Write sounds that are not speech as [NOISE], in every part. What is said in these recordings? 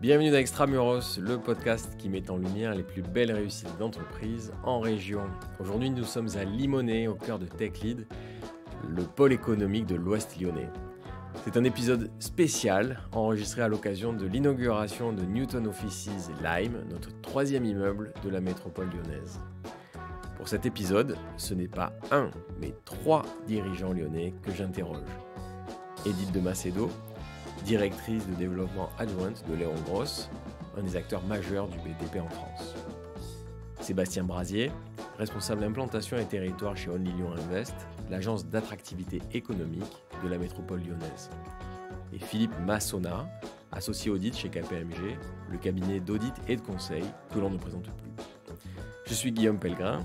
Bienvenue dans Extramuros, le podcast qui met en lumière les plus belles réussites d'entreprises en région. Aujourd'hui, nous sommes à Limonest, au cœur de TechLead, le pôle économique de l'Ouest lyonnais. C'est un épisode spécial enregistré à l'occasion de l'inauguration de Newton Offices Lime, notre troisième immeuble de la métropole lyonnaise. Pour cet épisode, ce n'est pas un, mais trois dirigeants lyonnais que j'interroge. Edith de Macedo, directrice de développement adjointe de Léon Gross, un des acteurs majeurs du BDP en France. Sébastien Brasier, responsable implantation et territoire chez Only Lyon Invest, l'agence d'attractivité économique de la métropole lyonnaise. Et Philippe Massona, associé audit chez KPMG, le cabinet d'audit et de conseil que l'on ne présente plus. Je suis Guillaume Pellegrin,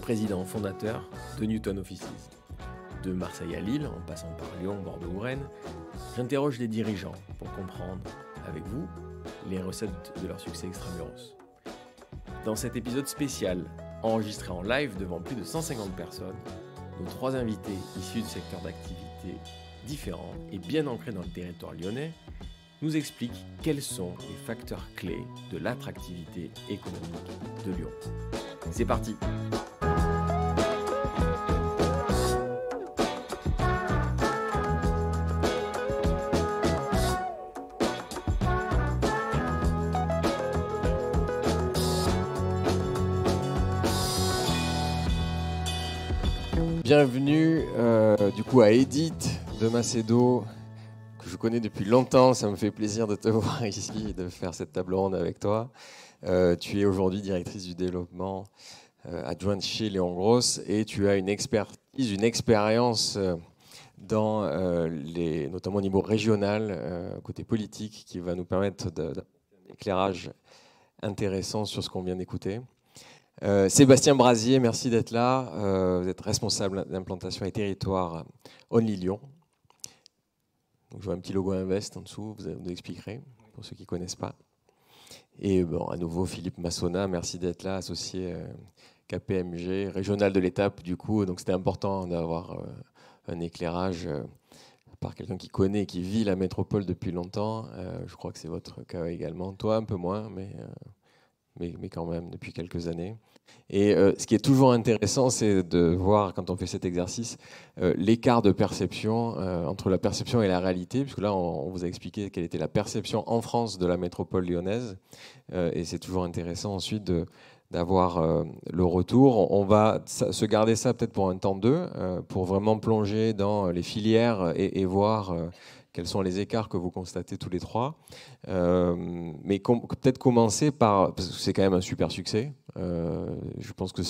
président fondateur de Newton Offices de Marseille à Lille, en passant par Lyon, Bordeaux ou Rennes, j'interroge les dirigeants pour comprendre, avec vous, les recettes de leur succès extramuros. Dans cet épisode spécial, enregistré en live devant plus de 150 personnes, nos trois invités issus de secteurs d'activité différents et bien ancrés dans le territoire lyonnais nous expliquent quels sont les facteurs clés de l'attractivité économique de Lyon. C'est parti! bienvenue euh, du coup à Edith de Macedo, que je connais depuis longtemps. Ça me fait plaisir de te [LAUGHS] voir ici de faire cette table ronde avec toi. Euh, tu es aujourd'hui directrice du développement euh, adjointe chez Léon Gross et tu as une expertise, une expérience dans les, notamment au niveau régional, côté politique, qui va nous permettre d'un éclairage intéressant sur ce qu'on vient d'écouter. Euh, Sébastien Brasier, merci d'être là. Euh, vous êtes responsable d'implantation et territoire Only Lyon. Donc, je vois un petit logo Invest en dessous, vous nous expliquerez pour ceux qui ne connaissent pas. Et bon, à nouveau, Philippe Massona, merci d'être là, associé euh, KPMG, régional de l'étape du coup. Donc c'était important d'avoir un éclairage par quelqu'un qui connaît, qui vit la métropole depuis longtemps. je crois que c'est votre cas également. Toi, un peu moins, mais, quand même, depuis quelques années. Et euh, ce qui est toujours intéressant, c'est de voir, quand on fait cet exercice, euh, l'écart de perception euh, entre la perception et la réalité, puisque là, on, vous a expliqué quelle était la perception en France de la métropole lyonnaise. et c'est toujours intéressant ensuite d'avoir le retour. On, va se garder ça peut-être pour un temps deux, pour vraiment plonger dans les filières et voir quels sont les écarts que vous constatez tous les trois. Euh, mais peut-être commencer par, parce que c'est quand même un super succès, euh, je pense que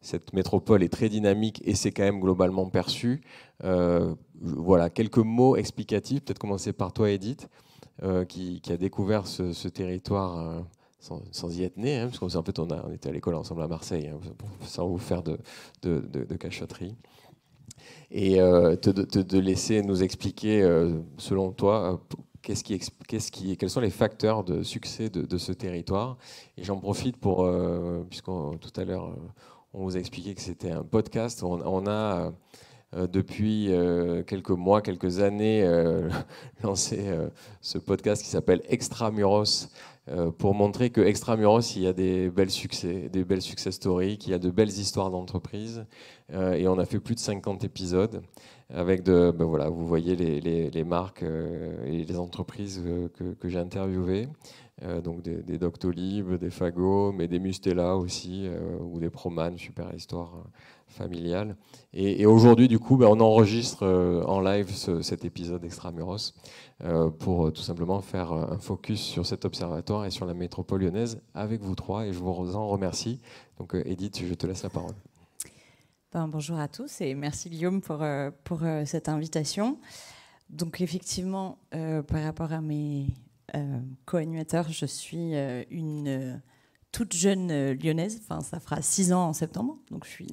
cette métropole est très dynamique et c'est quand même globalement perçu. Euh, voilà, quelques mots explicatifs, peut-être commencer par toi Edith, qui, a découvert ce, territoire. Sans, y être né, hein, parce qu'en fait on, on était à l'école ensemble à Marseille, hein, sans vous faire de, de, de cachotterie et euh, de laisser nous expliquer, euh, selon toi, euh, qui, qui, quels sont les facteurs de succès de, ce territoire. Et j'en profite pour, puisqu'on tout à l'heure, on vous a expliqué que c'était un podcast, on a euh, depuis euh, quelques mois, quelques années, euh, [LAUGHS] lancé ce podcast qui s'appelle Extramuros pour montrer que Extramuros, il y a des belles succès, des belles success stories, qu'il y a de belles histoires d'entreprise. et on a fait plus de 50 épisodes avec de, ben voilà, vous voyez les, marques et les entreprises que, j'ai interviewées. donc des, Doctolib, des Fago, mais des Mustela aussi, ou des Proman, super histoire familiale. Et, aujourd'hui, du coup, bah, on enregistre euh, en live cet épisode extramuros euh, pour euh, tout simplement faire euh, un focus sur cet observatoire et sur la métropole lyonnaise avec vous trois. Et je vous en remercie. Donc, Edith, je te laisse la parole. Ben, bonjour à tous et merci Guillaume pour, pour cette invitation. Donc effectivement, par rapport à mes co-animateurs, je suis une toute jeune lyonnaise. Enfin, ça fera six ans en septembre, donc je suis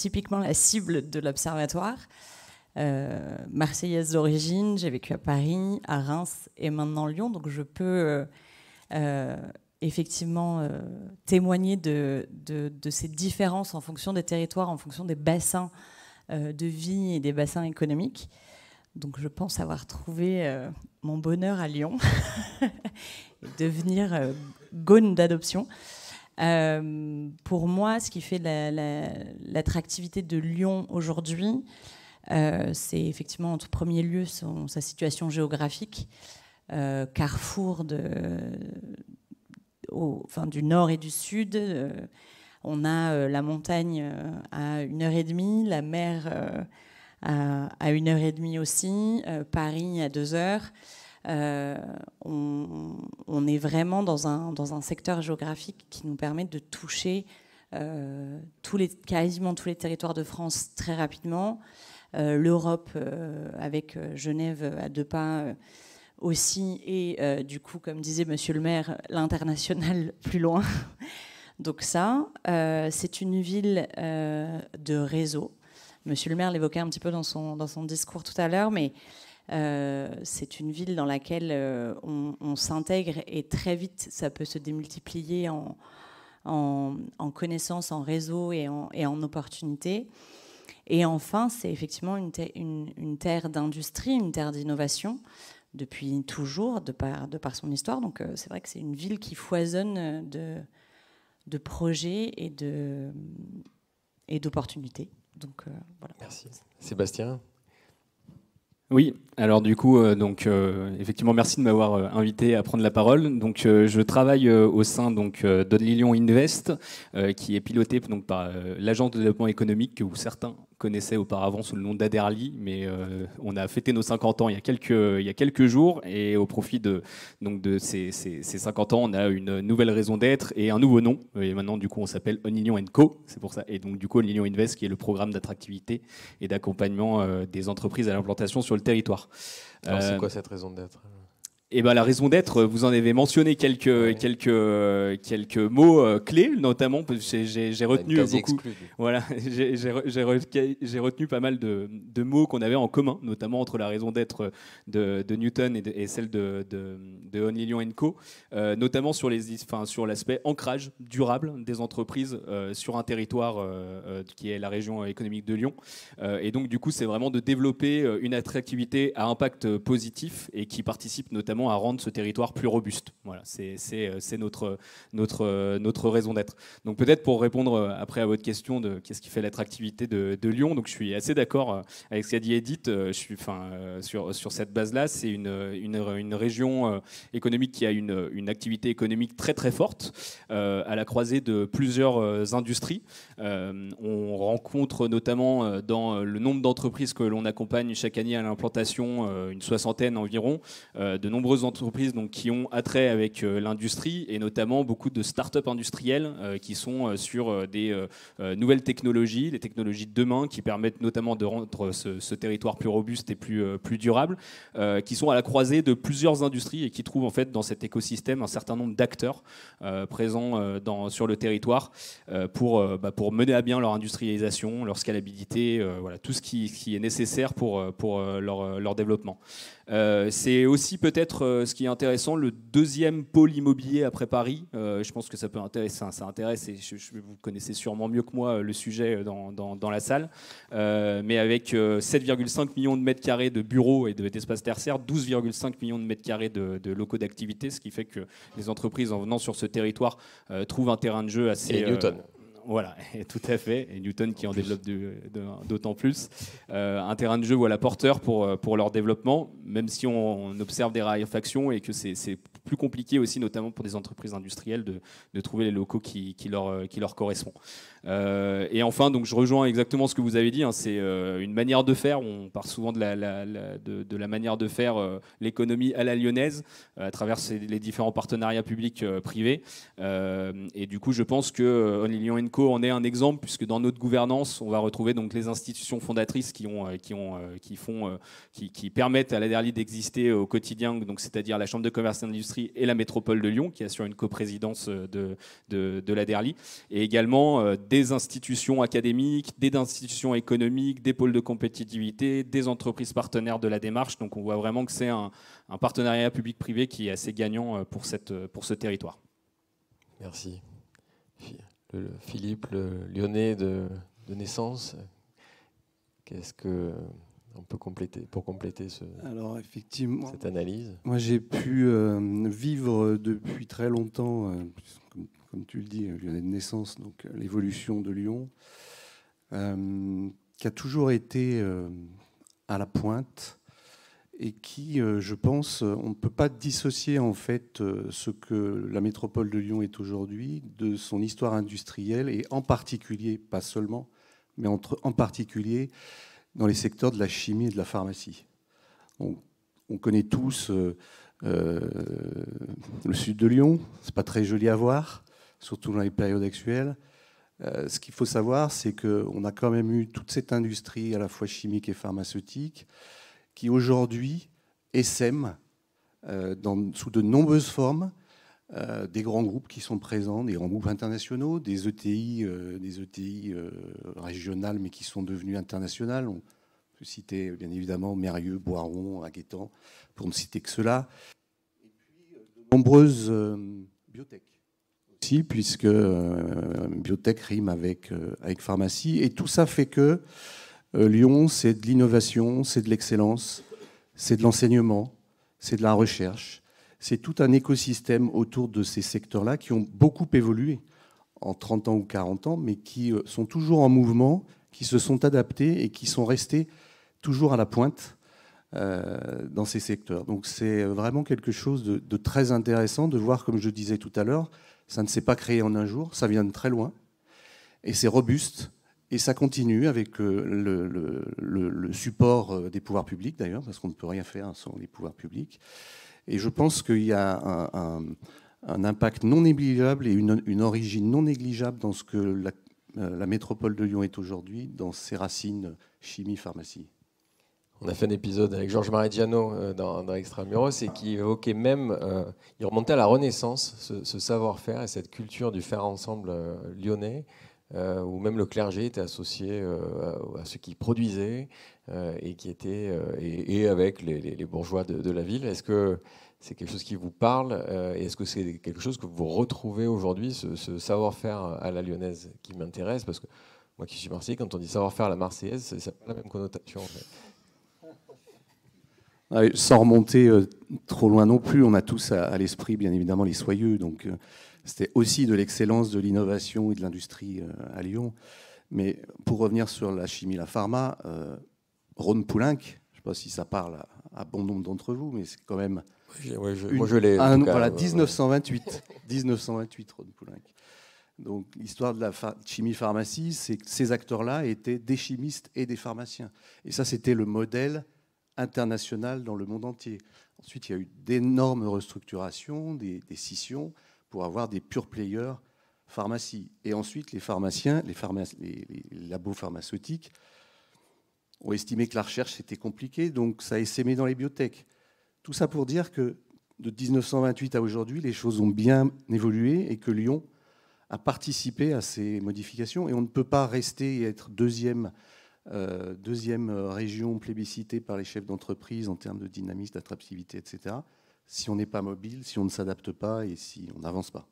typiquement la cible de l'Observatoire. Euh, marseillaise d'origine, j'ai vécu à Paris, à Reims et maintenant Lyon, donc je peux euh, euh, effectivement témoigner de, ces différences en fonction des territoires, en fonction des bassins de vie et des bassins économiques. Donc je pense avoir trouvé mon bonheur à Lyon [LAUGHS] et devenir gone d'adoption. Euh, pour moi, ce qui fait l'attractivité de Lyon aujourd'hui, euh, c'est effectivement en tout premier lieu sa situation géographique, euh, carrefour du nord et du sud. on a la montagne à une heure et demie, la mer à, à une heure et demie aussi, Paris à deux heures. Euh, on, est vraiment dans un, dans un secteur géographique qui nous permet de toucher euh, tous les, quasiment tous les territoires de France très rapidement. Euh, L'Europe avec Genève à deux pas aussi et du coup, comme disait Monsieur le maire, l'international [LAUGHS] plus loin. Donc ça, c'est une ville de réseau. Monsieur le maire l'évoquait un petit peu dans son, dans son discours tout à l'heure, mais euh, c'est une ville dans laquelle euh, on, s'intègre et très vite, ça peut se démultiplier en, en, en connaissances, en réseau et en, et en opportunités. Et enfin, c'est effectivement une, terre d'industrie, une terre d'innovation depuis toujours, de par, de par son histoire. Donc euh, c'est vrai que c'est une ville qui foisonne de, de projets et d'opportunités. Et Donc voilà. Merci. Sébastien oui, alors du coup, euh, donc euh, effectivement, merci de m'avoir euh, invité à prendre la parole. Donc, je travaille au sein donc d'Odlilion Invest, qui est piloté donc par l'agence de développement économique ou certains connaissait auparavant sous le nom d'Aderly mais euh, on a fêté nos 50 ans il y a quelques, il y a quelques jours, et au profit de, donc de ces, ces, 50 ans, on a une nouvelle raison d'être et un nouveau nom. Euh, et maintenant, du coup, on s'appelle Onilion Co, c'est pour ça. Et donc, du coup, Onilion Invest, qui est le programme d'attractivité et d'accompagnement euh, des entreprises à l'implantation sur le territoire. Alors, c'est quoi cette raison d'être et eh ben, la raison d'être, euh, vous en avez mentionné quelques, quelques, euh, quelques mots euh, clés, notamment, j'ai retenu beaucoup. Voilà, [LAUGHS] j'ai retenu pas mal de, mots qu'on avait en commun, notamment entre la raison d'être de, Newton et, celle de, de, Only Lyon Co, notamment sur l'aspect ancrage durable des entreprises sur un territoire qui est la région économique de Lyon. et donc, du coup, c'est vraiment de développer une attractivité à impact positif et qui participe notamment à rendre ce territoire plus robuste. Voilà, c'est euh, notre, notre, euh, notre raison d'être. Donc peut-être pour répondre euh, après à votre question de qu'est-ce qui fait l'attractivité de, Lyon, donc je suis assez d'accord avec ce qu'a dit Edith. Je suis, enfin, sur, sur cette base-là, c'est une, région économique qui a une, activité économique très très forte, à la croisée de plusieurs industries. on rencontre notamment dans le nombre d'entreprises que l'on accompagne chaque année à l'implantation, une soixantaine environ, de nombreux entreprises donc, qui ont attrait avec euh, l'industrie et notamment beaucoup de start-up industrielles euh, qui sont euh, sur des nouvelles technologies, les technologies de demain qui permettent notamment de rendre ce, territoire plus robuste et plus, plus durable, qui sont à la croisée de plusieurs industries et qui trouvent en fait dans cet écosystème un certain nombre d'acteurs présents dans, sur le territoire pour, bah, pour mener à bien leur industrialisation, leur scalabilité, voilà, tout ce qui, est nécessaire pour, pour leur développement. c'est aussi peut-être euh, ce qui est intéressant, le deuxième pôle immobilier après Paris. Euh, je pense que ça peut intéresser, ça, intéresse, et je, vous connaissez sûrement mieux que moi euh, le sujet dans, la salle. mais avec 7,5 millions de mètres carrés de bureaux et d'espaces tertiaires, 12,5 millions de mètres carrés de, locaux d'activité, ce qui fait que les entreprises en venant sur ce territoire trouvent un terrain de jeu assez... Voilà, [LAUGHS] tout à fait. Et Newton qui en, développe d'autant plus. Euh, un terrain de jeu voilà, porteur pour, euh, pour leur développement, même si on, observe des raréfactions et que c'est plus compliqué aussi, notamment pour des entreprises industrielles, de, trouver les locaux qui, leur, euh, qui leur correspondent. Euh, et enfin, donc je rejoins exactement ce que vous avez dit. Hein, c'est euh, une manière de faire. On part souvent de la, de, la manière de faire euh, l'économie à la lyonnaise à travers les différents partenariats publics-privés. et du coup, je pense que Only Lyon Co en est un exemple puisque dans notre gouvernance, on va retrouver donc les institutions fondatrices qui ont, qui ont, qui font, qui, permettent à la DERLI d'exister au quotidien. Donc, c'est-à-dire la Chambre de commerce et d'industrie et la Métropole de Lyon qui assure une coprésidence de, de, de la DERLI et également des institutions académiques, des institutions économiques, des pôles de compétitivité, des entreprises partenaires de la démarche. Donc on voit vraiment que c'est un, partenariat public-privé qui est assez gagnant euh, pour, cette, euh, pour ce territoire. Merci. Philippe, le lyonnais de, de naissance, qu'est-ce que on peut compléter pour compléter ce, cette analyse Moi, j'ai pu euh, vivre depuis très longtemps, comme tu le dis, lyonnais de naissance, donc euh, l'évolution de Lyon, euh, qui a toujours été euh, à la pointe et qui, je pense, on ne peut pas dissocier en fait ce que la métropole de Lyon est aujourd'hui de son histoire industrielle et en particulier, pas seulement, mais en particulier dans les secteurs de la chimie et de la pharmacie. On, connaît tous. le sud de Lyon, c'est pas très joli à voir surtout dans les périodes actuelles. Euh, ce qu'il faut savoir, c'est qu'on a quand même eu toute cette industrie à la fois chimique et pharmaceutique qui aujourd'hui essaime euh, sous de nombreuses formes euh, des grands groupes qui sont présents, des grands groupes internationaux, des ETI, des ETI régionales mais qui sont devenus internationales. On peut citer bien évidemment Mérieux, Boiron, Aguetan, pour ne citer que cela. Et puis de nombreuses biotech puisque euh, biotech rime avec, euh, avec pharmacie. Et tout ça fait que euh, Lyon, c'est de l'innovation, c'est de l'excellence, c'est de l'enseignement, c'est de la recherche. C'est tout un écosystème autour de ces secteurs-là qui ont beaucoup évolué en 30 ans ou 40 ans, mais qui sont toujours en mouvement, qui se sont adaptés et qui sont restés toujours à la pointe dans ces secteurs. Donc c'est vraiment quelque chose de, de, très intéressant de voir, comme je disais tout à l'heure, ça ne s'est pas créé en un jour, ça vient de très loin. Et c'est robuste. Et ça continue avec euh, le, support euh, des pouvoirs publics, d'ailleurs, parce qu'on ne peut rien faire sans les pouvoirs publics. Et je pense qu'il y a un, impact non négligeable et une, origine non négligeable dans ce que la, euh, la métropole de Lyon est aujourd'hui, dans ses racines chimie-pharmacie on a fait un épisode avec Georges Maradiano euh, dans, Extramuros et qui évoquait même, euh, il remontait à la Renaissance, ce, savoir-faire et cette culture du faire ensemble euh, lyonnais, où même le clergé était associé à, ce qui produisait et qui était et, avec les, bourgeois de, la ville. Est-ce que c'est quelque chose qui vous parle Est-ce que c'est quelque chose que vous retrouvez aujourd'hui, ce, ce savoir-faire à la lyonnaise qui m'intéresse Parce que moi qui suis marseillais, quand on dit savoir-faire à la marseillaise, ça n'a pas la même connotation. En fait. Sans remonter euh, trop loin non plus, on a tous à, l'esprit, bien évidemment, les soyeux. Donc, euh, c'était aussi de l'excellence de l'innovation et de l'industrie euh, à Lyon. Mais pour revenir sur la chimie, la pharma, Rhône Poulenc, je ne sais pas si ça parle à, bon nombre d'entre vous, mais c'est quand même. je, moi je l'ai. Voilà, 1928. 1928, Rhône Poulenc. Donc, l'histoire de la chimie-pharmacie, c'est que ces acteurs-là étaient des chimistes et des pharmaciens. Et ça, c'était le modèle internationale dans le monde entier. Ensuite, il y a eu d'énormes restructurations, des, scissions pour avoir des pure players pharmacie. Et ensuite, les pharmaciens, les, pharmacies les, labos pharmaceutiques ont estimé que la recherche était compliquée, donc ça a essaimé dans les biotech. Tout ça pour dire que de 1928 à aujourd'hui, les choses ont bien évolué et que Lyon a participé à ces modifications. Et on ne peut pas rester et être deuxième euh, deuxième euh, région plébiscitée par les chefs d'entreprise en termes de dynamisme, d'attractivité, etc., si on n'est pas mobile, si on ne s'adapte pas et si on n'avance pas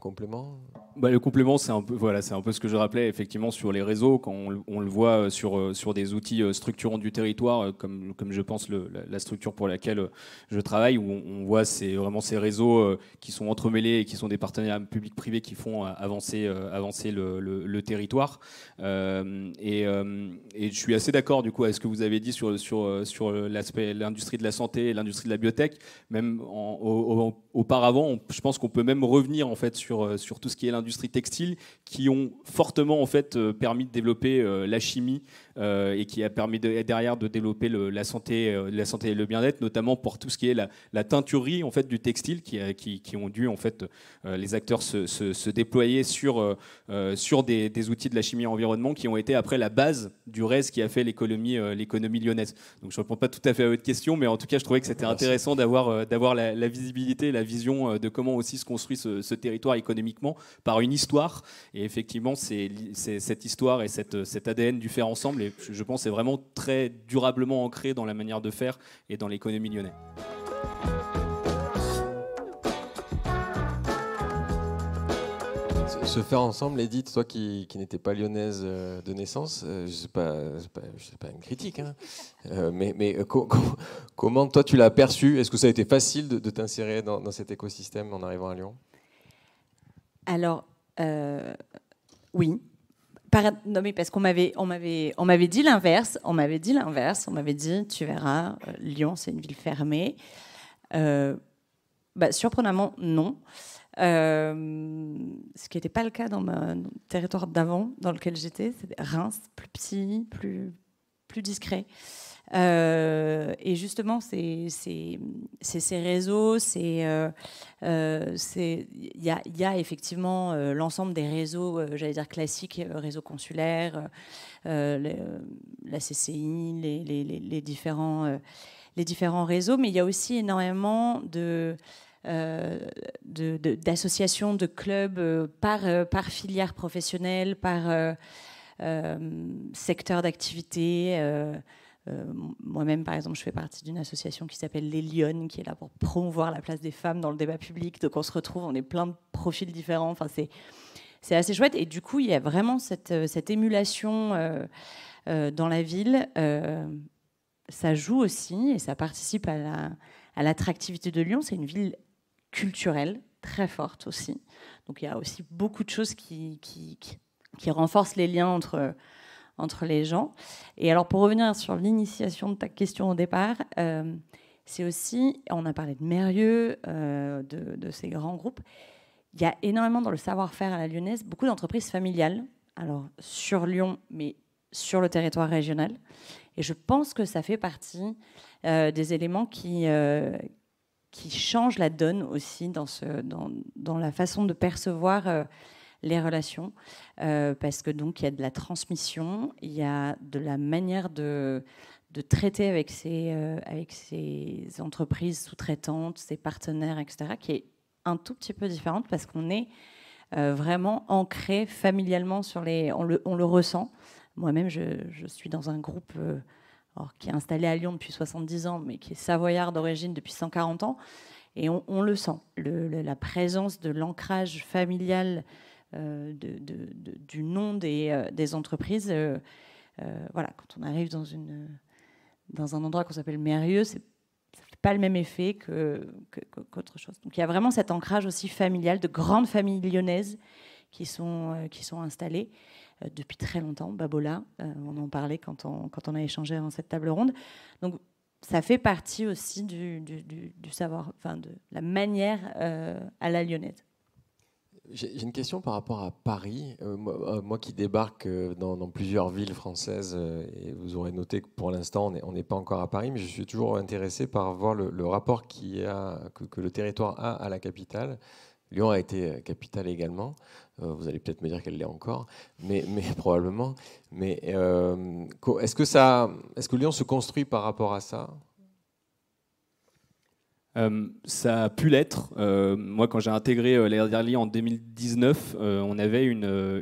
complément bah, Le complément, c'est un, peu, voilà, un peu ce que je rappelais, effectivement, sur les réseaux, quand on, le voit euh, sur, euh, sur des outils euh, structurants du territoire, comme, comme je pense la, structure pour laquelle je travaille, où on, voit c'est vraiment ces réseaux qui sont entremêlés et qui sont des partenariats publics-privés qui font avancer, avancer le, le, territoire. et, je suis assez d'accord, du coup, à ce que vous avez dit sur, sur, sur l'aspect l'industrie de la santé et l'industrie de la biotech, même en, auparavant, je pense qu'on peut même revenir en fait sur, euh, sur tout ce qui est l'industrie textile, qui ont fortement en fait euh, permis de développer euh, la chimie et qui a permis de, derrière de développer la santé, la santé et le bien-être, notamment pour tout ce qui est la, la teinturerie en fait du textile, qui, qui, ont dû en fait les acteurs se, se, déployer sur, sur des, outils de la chimie environnement qui ont été après la base du reste qui a fait l'économie l'économie lyonnaise. Donc je ne réponds pas tout à fait à votre question, mais en tout cas je trouvais que c'était intéressant d'avoir d'avoir la, la visibilité, la vision euh, de comment aussi se construit ce, territoire économiquement par une histoire. Et effectivement, c'est cette histoire et cette, euh, cet ADN du faire ensemble, et je pense, c'est vraiment très durablement ancré dans la manière de faire et dans l'économie lyonnaise. se faire ensemble, Edith, toi qui, n'étais pas lyonnaise euh, de naissance, euh, pas, je ne sais pas, une critique, hein, euh, mais, mais comment toi tu l'as perçu Est-ce que ça a été facile de, t'insérer dans, cet écosystème en arrivant à Lyon Alors, oui. non mais parce qu'on m'avait on m'avait on m'avait dit l'inverse, on m'avait dit l'inverse, on m'avait dit tu verras Lyon c'est une ville fermée. Bah, surprenamment non. Euh, ce qui n'était pas le cas dans, mon territoire d'avant, dans lequel j'étais. C'était Reims, plus petit, plus, plus discret. Euh, et justement, c'est ces réseaux, c'est euh, euh il y, a effectivement l'ensemble des réseaux, j'allais dire classiques, réseaux consulaires, la CCI, les, les, les différents les différents réseaux, mais il y a aussi énormément de euh, d'associations, de, clubs euh, par, euh, par filière professionnelle, par secteur d'activité. Moi-même, par exemple, je fais partie d'une association qui s'appelle Les Lyonnes, qui est là pour promouvoir la place des femmes dans le débat public. Donc on se retrouve, on est plein de profils différents. Enfin, c'est assez chouette. Et du coup, il y a vraiment cette, cette émulation dans la ville. ça joue aussi et ça participe à l'attractivité la, à de Lyon. C'est une ville culturelle très forte aussi. Donc il y a aussi beaucoup de choses qui, qui, qui, renforcent les liens entre, entre les gens. Et alors pour revenir sur l'initiation de ta question au départ, euh, c'est aussi, on a parlé de Mérieux, euh, de, de, ces grands groupes, il y a énormément dans le savoir-faire à la lyonnaise, beaucoup d'entreprises familiales, alors sur Lyon, mais sur le territoire régional. Et je pense que ça fait partie euh, des éléments qui, qui change la donne aussi dans, ce, dans, la façon de percevoir euh, les relations, euh, parce que donc il y a de la transmission, il y a de la manière de, traiter euh, avec ces, entreprises sous-traitantes, ces partenaires, etc., qui est un tout petit peu différente parce qu'on est vraiment ancré familialement sur les, on le, on le ressent. Moi-même, je, je, suis dans un groupe qui est installé à Lyon depuis 70 ans, mais qui est savoyard d'origine depuis 140 ans. Et on, le sent, la présence de l'ancrage familial euh, de, du nom des, euh, des entreprises. Euh, voilà, quand on arrive dans, une, dans un endroit qu'on s'appelle Mérieux, ça fait pas le même effet qu'autre que, chose. Donc il y a vraiment cet ancrage aussi familial de grandes familles lyonnaises qui sont, qui sont installées. Euh, depuis très longtemps, Babola. Euh, on en parlait quand on, a échangé avant cette table ronde. Donc, ça fait partie aussi du, savoir, enfin, de la manière euh, à la lyonnaise. J'ai une question par rapport à Paris. moi, qui débarque dans, plusieurs villes françaises, et vous aurez noté que pour l'instant, on n'est pas encore à Paris, mais je suis toujours intéressé par voir le, rapport que, que, le territoire a à la capitale. Lyon a été capitale également. Euh, vous allez peut-être me dire qu'elle l'est encore, mais, [LAUGHS] probablement. Mais euh, est-ce que ça, est-ce Lyon se construit par rapport à ça euh, ça a pu l'être. moi, quand j'ai intégré euh, l'air en 2019, on avait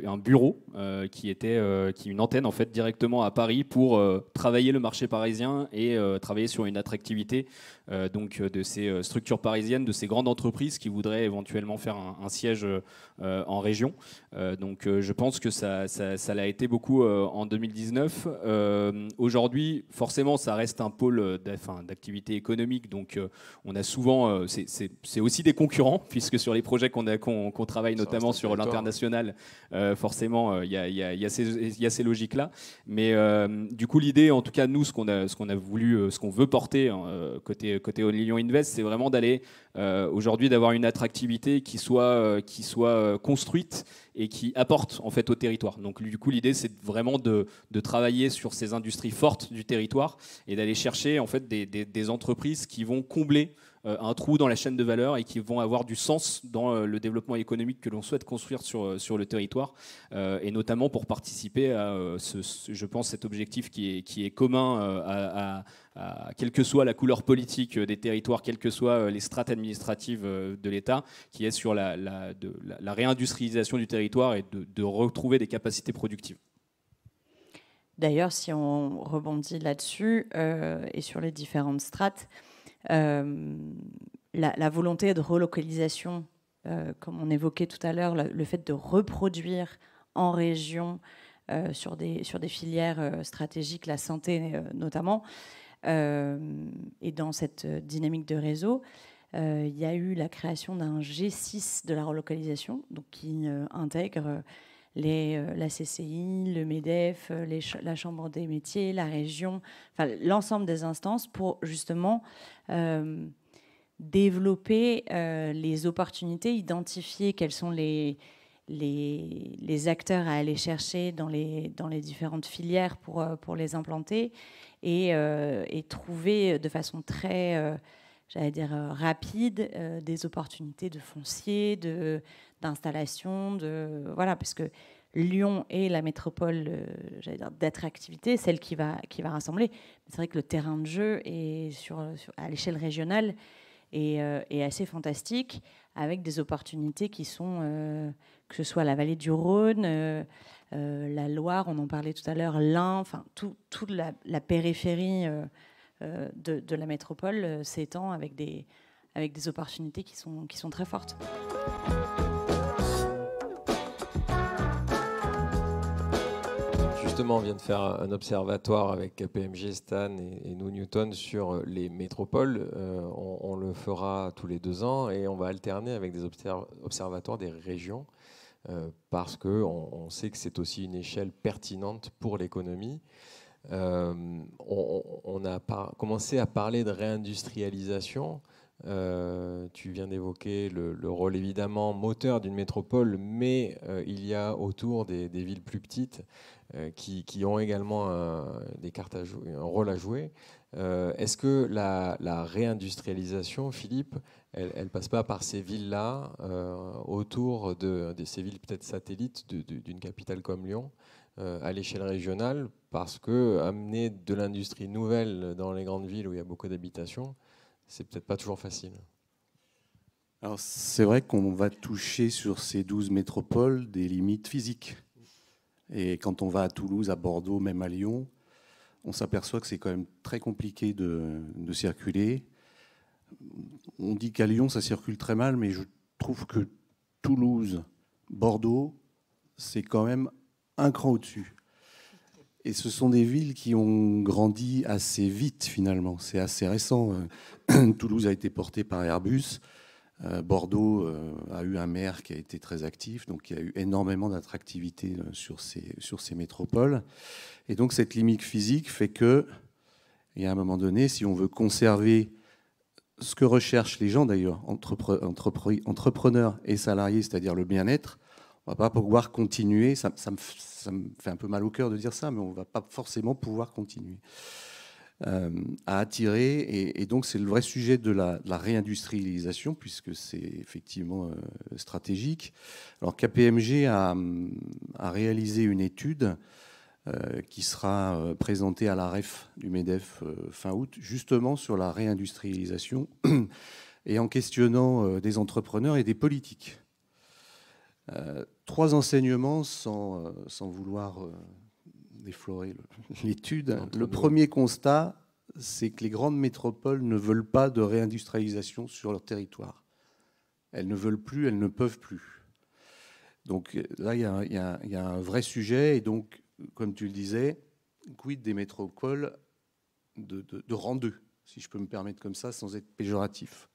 un bureau qui était qui, une antenne en fait directement à Paris pour travailler le marché parisien et travailler sur une attractivité euh, donc euh, de ces euh, structures parisiennes, de ces grandes entreprises qui voudraient éventuellement faire un, siège en région. donc je pense que ça, ça, l'a été beaucoup en 2019. Aujourd'hui, forcément, ça reste un pôle d'activité économique, donc on a souvent, c'est aussi des concurrents, [LAUGHS] puisque sur les projets qu'on travaille, notamment sur l'international, forcément, il y, a, ces, logiques-là. Mais du coup, l'idée, en tout cas, nous, ce qu'on a, qu'on a voulu, ce qu'on veut porter hein, côté euh, côté, Lyon Invest, c'est vraiment d'aller euh, aujourd'hui d'avoir une attractivité qui soit, euh, qui soit construite et qui apporte en fait au territoire. Donc du coup l'idée c'est vraiment de, travailler sur ces industries fortes du territoire et d'aller chercher en fait des entreprises qui vont combler euh, un trou dans la chaîne de valeur et qui vont avoir du sens dans euh, le développement économique que l'on souhaite construire sur, euh, sur le territoire, et notamment pour participer à, ce, je pense, cet objectif qui est, qui est commun à, quelle que soit la couleur politique des territoires, quelles que soient les strates administratives de l'État, qui est sur la, la, réindustrialisation du territoire et de, retrouver des capacités productives. D'ailleurs, si on rebondit là-dessus et sur les différentes strates, euh, la, volonté de relocalisation, euh, comme on évoquait tout à l'heure, le fait de reproduire en région euh, sur, des, sur des filières stratégiques, la santé notamment, et dans cette dynamique de réseau, il y a eu la création d'un G6 de la relocalisation, donc qui intègre les, euh, la CCI, le MEDEF, euh, la Chambre des métiers, la région, enfin, l'ensemble des instances pour justement euh, développer les opportunités, identifier quels sont les, les, les, acteurs à aller chercher dans les, dans les différentes filières pour, pour les implanter et, et trouver de façon très j'allais dire, rapide, des opportunités de foncier, de, d'installation, de voilà, parce que Lyon est la métropole, euh, j'allais dire, d'attractivité, celle qui va qui va rassembler. C'est vrai que le terrain de jeu est sur, à l'échelle régionale est, euh, est, assez fantastique, avec des opportunités qui sont euh, que ce soit la vallée du Rhône, la Loire, on en parlait tout à l'heure, l'Ain, enfin toute la, la, périphérie de, de, la métropole s'étend avec des avec des opportunités qui sont qui sont très fortes. justement, on vient de faire un observatoire avec KPMG, Stan et, nous, Newton, sur euh, les métropoles. Euh, on, le fera tous les deux ans et on va alterner avec des observatoires des régions euh, parce qu'on on sait que c'est aussi une échelle pertinente pour l'économie. on, a commencé à parler de réindustrialisation. tu viens d'évoquer le, rôle évidemment moteur d'une métropole, mais il y a autour des villes plus petites euh, qui, ont également un, des cartes à jouer, un rôle à jouer. Euh, est-ce que la, réindustrialisation, Philippe, elle, ne passe pas par ces villes-là, euh, autour de, ces villes peut-être satellites d'une capitale comme Lyon, à l'échelle régionale, parce que amener de l'industrie nouvelle dans les grandes villes où il y a beaucoup d'habitations, c'est peut-être pas toujours facile. Alors c'est vrai qu'on va toucher sur ces 12 métropoles des limites physiques et quand on va à Toulouse, à Bordeaux, même à Lyon, on s'aperçoit que c'est quand même très compliqué de, circuler. On dit qu'à Lyon, ça circule très mal, mais je trouve que Toulouse, Bordeaux, c'est quand même un cran au-dessus. Et ce sont des villes qui ont grandi assez vite finalement, c'est assez récent. [CLEARS THROAT] Toulouse a été portée par Airbus, euh, Bordeaux euh, a eu un maire qui a été très actif, donc il y a eu énormément d'attractivité euh, sur ces, métropoles. Et donc cette limite physique fait que, et à un moment donné, si on veut conserver ce que recherchent les gens d'ailleurs, entrepreneurs et salariés, c'est-à-dire le bien-être, on ne va pas pouvoir continuer, ça, me, ça, me, fait un peu mal au cœur de dire ça, mais on ne va pas forcément pouvoir continuer. Euh, à attirer. Et, donc, c'est le vrai sujet de la, réindustrialisation, puisque c'est effectivement euh, stratégique. Alors, KPMG a, a réalisé une étude euh, qui sera présentée à la REF du MEDEF fin août, justement sur la réindustrialisation [CLEARS THROAT] et en questionnant des entrepreneurs et des politiques. trois enseignements sans vouloir [LAUGHS] l'étude. Le premier constat, c'est que les grandes métropoles ne veulent pas de réindustrialisation sur leur territoire. Elles ne veulent plus, elles ne peuvent plus. Donc là, il y, a un vrai sujet. Et donc, comme tu le disais, quid des métropoles de, de, de rang 2, si je peux me permettre comme ça, sans être péjoratif.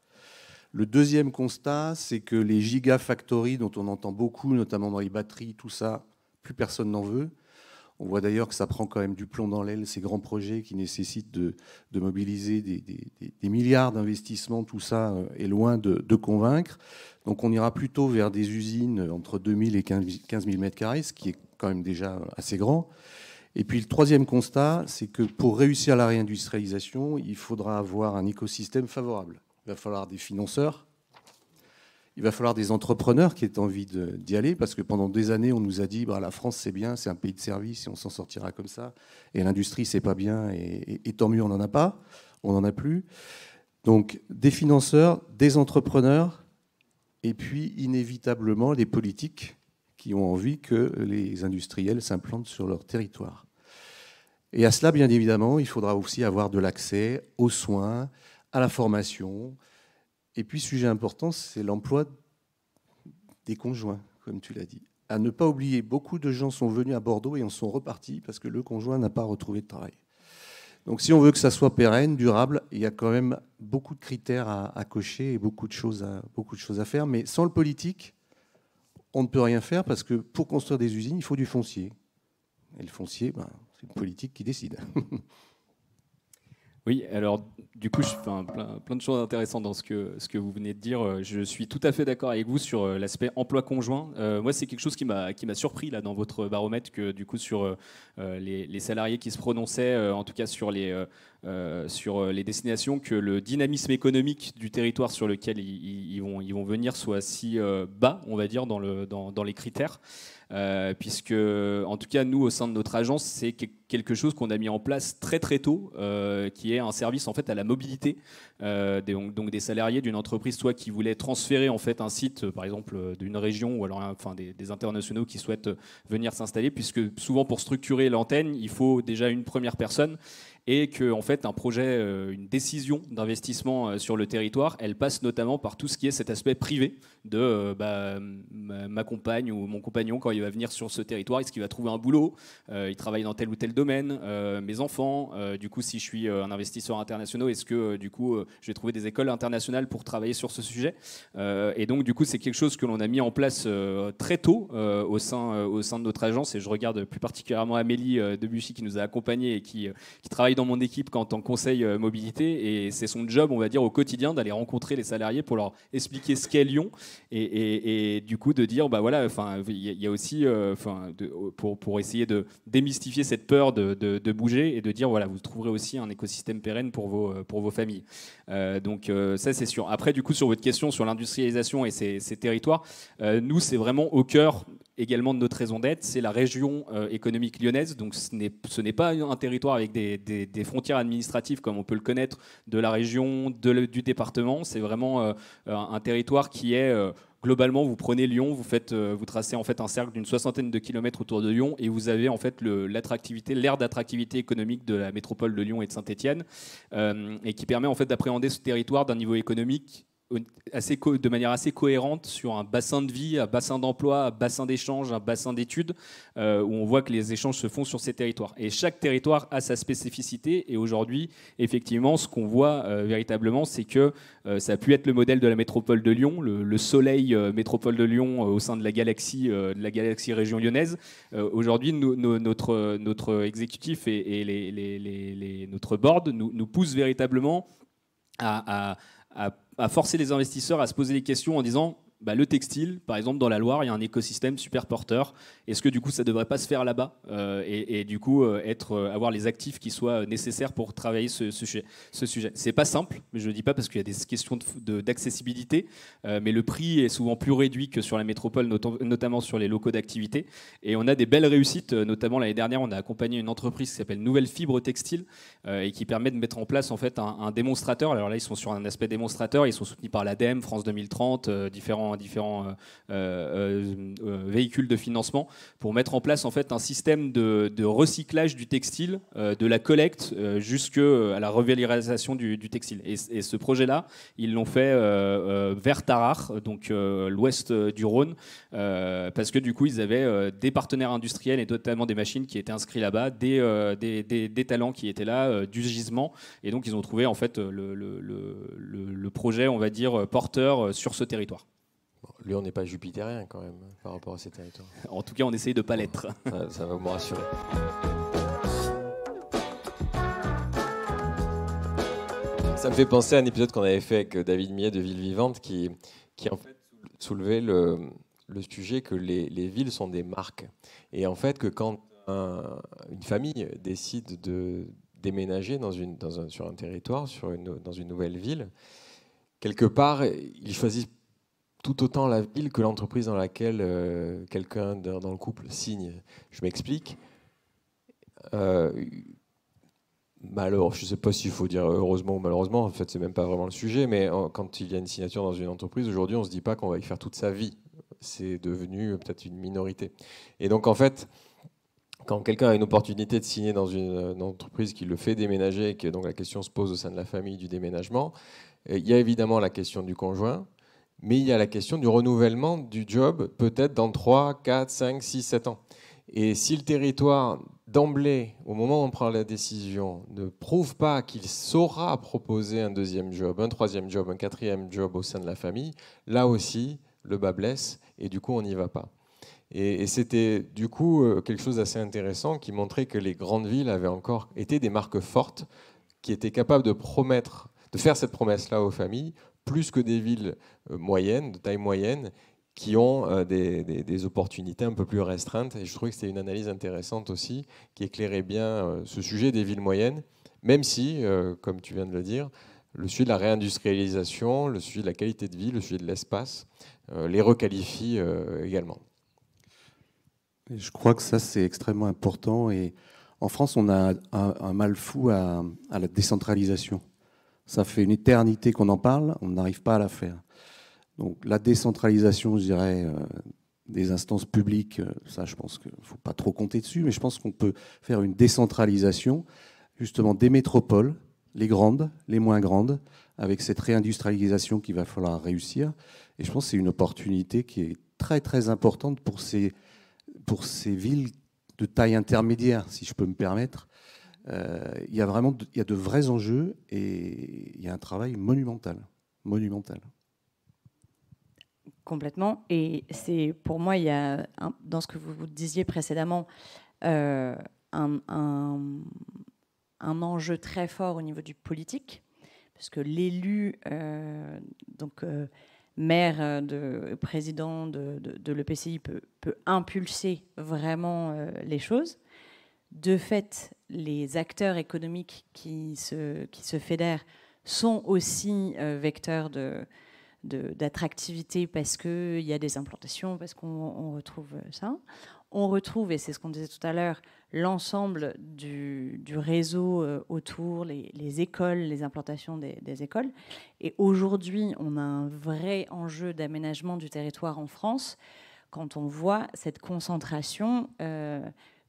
Le deuxième constat, c'est que les gigafactories dont on entend beaucoup, notamment dans les batteries, tout ça, plus personne n'en veut. On voit d'ailleurs que ça prend quand même du plomb dans l'aile, ces grands projets qui nécessitent de, mobiliser des, milliards d'investissements. Tout ça euh, est loin de, convaincre. Donc on ira plutôt vers des usines entre 2000 et 15 000 m ce qui est quand même déjà assez grand. Et puis le troisième constat, c'est que pour réussir la réindustrialisation, il faudra avoir un écosystème favorable. Il va falloir des financeurs, il va falloir des entrepreneurs qui aient envie d'y aller, parce que pendant des années, on nous a dit bah, la France, c'est bien, c'est un pays de service, et on s'en sortira comme ça, et l'industrie, c'est pas bien, et, et, tant mieux, on n'en a pas, on n'en a plus. Donc, des financeurs, des entrepreneurs, et puis inévitablement des politiques qui ont envie que les industriels s'implantent sur leur territoire. Et à cela, bien évidemment, il faudra aussi avoir de l'accès aux soins, à la formation, et puis, sujet important, c'est l'emploi des conjoints, comme tu l'as dit. À ne pas oublier, beaucoup de gens sont venus à Bordeaux et en sont repartis parce que le conjoint n'a pas retrouvé de travail. Donc si on veut que ça soit pérenne, durable, il y a quand même beaucoup de critères à, cocher et beaucoup de, choses à, beaucoup de choses à faire. Mais sans le politique, on ne peut rien faire parce que pour construire des usines, il faut du foncier. Et le foncier, ben, c'est le politique qui décide. [LAUGHS] Oui, alors du coup, je, plein, de choses intéressantes dans ce que, vous venez de dire. Euh, je suis tout à fait d'accord avec vous sur euh, l'aspect emploi conjoint. Euh, moi, c'est quelque chose qui m'a surpris là, dans votre baromètre, que du coup, sur les, salariés qui se prononçaient, en tout cas sur les, euh, sur euh, les destinations, que le dynamisme économique du territoire sur lequel ils, vont, ils vont venir soit si euh, bas, on va dire, dans, le, dans, les critères. puisque, en tout cas, nous, au sein de notre agence, c'est quelque chose qu'on a mis en place très très tôt, qui est un service en fait à la mobilité des, donc, des salariés d'une entreprise, soit qui voulait transférer en fait un site, par exemple, d'une région ou alors enfin des, des internationaux qui souhaitent venir s'installer, puisque souvent pour structurer l'antenne, il faut déjà une première personne et qu'en fait un projet, euh, une décision d'investissement euh, sur le territoire, elle passe notamment par tout ce qui est cet aspect privé de euh, bah, ma compagne ou mon compagnon quand il va venir sur ce territoire, est-ce qu'il va trouver un boulot, il travaille dans tel ou tel domaine, mes enfants, du coup si je suis un investisseur international, est-ce que du coup je vais trouver des écoles internationales pour travailler sur ce sujet et donc du coup c'est quelque chose que l'on a mis en place très tôt au sein au sein de notre agence et je regarde plus particulièrement Amélie Debussy qui nous a accompagnés et qui qui travaille dans mon équipe quand on conseil euh, mobilité et c'est son job, on va dire, au quotidien d'aller rencontrer les salariés pour leur expliquer ce qu'est Lyon et, du coup de dire, bah voilà, enfin, il y, a aussi, euh, enfin, pour, essayer de démystifier cette peur de, bouger et de dire, voilà, vous trouverez aussi un écosystème pérenne pour vos, euh, pour vos familles. donc ça, c'est sûr. Après, du coup, sur votre question sur l'industrialisation et ses, territoires, nous, c'est vraiment au cœur également de notre raison d'être, c'est la région euh, économique lyonnaise. Donc ce n'est pas un territoire avec des, frontières administratives comme on peut le connaître de la région, du département. C'est vraiment euh, euh, un territoire qui est... globalement, vous prenez Lyon, vous, faites, vous tracez en fait un cercle d'une soixantaine de kilomètres autour de Lyon et vous avez en fait l'attractivité, l'aire d'attractivité économique de la métropole de Lyon et de saint etienne et qui permet en fait d'appréhender ce territoire d'un niveau économique assez de manière assez cohérente sur un bassin de vie, un bassin d'emploi, un bassin d'échange, un bassin d'études, euh, où on voit que les échanges se font sur ces territoires. Et chaque territoire a sa spécificité, et aujourd'hui, effectivement, ce qu'on voit euh, véritablement, c'est que euh, ça a pu être le modèle de la métropole de Lyon, le, soleil métropole de Lyon au sein de la galaxie, de la galaxie région lyonnaise. aujourd'hui, notre, notre exécutif et, les, notre board nous, nous poussent véritablement à, à, à à forcer les investisseurs à se poser des questions en disant bah, le textile, par exemple, dans la Loire, il y a un écosystème super porteur. Est-ce que du coup, ça ne devrait pas se faire là-bas euh, et, du coup, euh, être, euh, avoir les actifs qui soient nécessaires pour travailler ce, ce, ce sujet C'est pas simple, mais je ne dis pas parce qu'il y a des questions d'accessibilité, de, de, mais le prix est souvent plus réduit que sur la métropole, notamment sur les locaux d'activité. Et on a des belles réussites, notamment l'année dernière, on a accompagné une entreprise qui s'appelle Nouvelle Fibre Textile et qui permet de mettre en place en fait un, un, démonstrateur. Alors là, ils sont sur un aspect démonstrateur, ils sont soutenus par l'ADEME, France 2030, différents différents, différents euh, euh, euh, véhicules de financement pour mettre en place en fait un système de, recyclage du textile, de la collecte jusqu'à la revalorisation du, textile. Et, ce projet-là, ils l'ont fait vers Tarare, donc l'ouest du Rhône, parce que du coup, ils avaient des partenaires industriels et notamment des machines qui étaient inscrits là-bas, des, talents qui étaient là, du gisement. Et donc, ils ont trouvé en fait le projet, on va dire, porteur sur ce territoire. Lui, on n'est pas jupitérien quand même par rapport à ces territoires. en tout cas, on essaye de ne pas l'être. ça, va vous rassurer. Ça me fait penser à un épisode qu'on avait fait avec David Millet de Ville Vivante qui, qui en fait soulevait le, le sujet que les, les, villes sont des marques. Et en fait, que quand une famille décide de déménager dans une, dans un, sur un territoire, sur une, dans une nouvelle ville, quelque part, ils choisissent tout autant la ville que l'entreprise dans laquelle euh, quelqu'un dans, le couple signe. Je m'explique. Euh, malheureusement, je ne sais pas s'il faut dire heureusement ou malheureusement, en fait, c'est même pas vraiment le sujet, mais quand il y a une signature dans une entreprise, aujourd'hui, on ne se dit pas qu'on va y faire toute sa vie. C'est devenu euh, peut-être une minorité. Et donc, en fait, quand quelqu'un a une opportunité de signer dans une, entreprise qui le fait déménager, et que donc la question se pose au sein de la famille du déménagement, il y a évidemment la question du conjoint, mais il y a la question du renouvellement du job, peut-être dans 3, 4, 5, 6, 7 ans. Et si le territoire, d'emblée, au moment où on prend la décision, ne prouve pas qu'il saura proposer un deuxième job, un troisième job, un quatrième job au sein de la famille, là aussi, le bas blesse et du coup, on n'y va pas. Et, c'était du coup euh, quelque chose d'assez intéressant qui montrait que les grandes villes avaient encore été des marques fortes qui étaient capables de promettre, de faire cette promesse-là aux familles plus que des villes euh, moyennes, de taille moyenne, qui ont euh, des, opportunités un peu plus restreintes. Et je trouvais que c'était une analyse intéressante aussi, qui éclairait bien euh, ce sujet des villes moyennes, même si, comme tu viens de le dire, le sujet de la réindustrialisation, le sujet de la qualité de vie, le sujet de l'espace, les requalifie également. Je crois que ça, c'est extrêmement important. Et en France, on a un, mal fou à la décentralisation. Ça fait une éternité qu'on en parle, on n'arrive pas à la faire. Donc la décentralisation, je dirais, euh, des instances publiques, euh, ça je pense qu'il ne faut pas trop compter dessus, mais je pense qu'on peut faire une décentralisation justement des métropoles, les grandes, les moins grandes, avec cette réindustrialisation qu'il va falloir réussir. Et je pense que c'est une opportunité qui est très très importante pour ces, pour ces villes de taille intermédiaire, si je peux me permettre, euh, il y a vraiment de, il y a de vrais enjeux et il y a un travail monumental. Monumental. Complètement. Et c'est pour moi, il y a, dans ce que vous disiez précédemment, euh, un, un, un, enjeu très fort au niveau du politique, parce que l'élu, euh, donc maire, de, président de, de, l'EPCI, peut, peut, impulser vraiment les choses de fait, les acteurs économiques qui se, qui se fédèrent sont aussi euh, vecteurs de, d'attractivité parce qu'il y a des implantations, parce qu'on retrouve ça. On retrouve, et c'est ce qu'on disait tout à l'heure, l'ensemble du, réseau euh, autour, les, écoles, les implantations des, écoles. Et aujourd'hui, on a un vrai enjeu d'aménagement du territoire en France quand on voit cette concentration. Euh,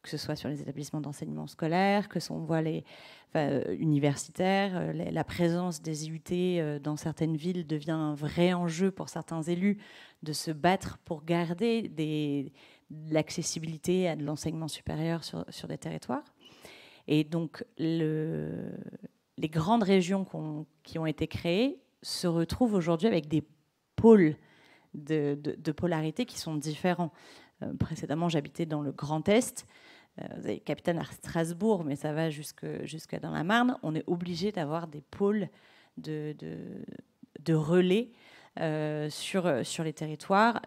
que ce soit sur les établissements d'enseignement scolaire, que ce soit les euh, universitaires, euh, la présence des IUT euh, dans certaines villes devient un vrai enjeu pour certains élus de se battre pour garder l'accessibilité à de l'enseignement supérieur sur, sur, des territoires. Et donc, les grandes régions qui ont été créées se retrouvent aujourd'hui avec des pôles de, polarité qui sont différents. précédemment, j'habitais dans le Grand Est. Euh, vous avez capitaine à Strasbourg, mais ça va jusque, jusque dans la Marne, on est obligé d'avoir des pôles de, de, relais euh, sur, sur les territoires.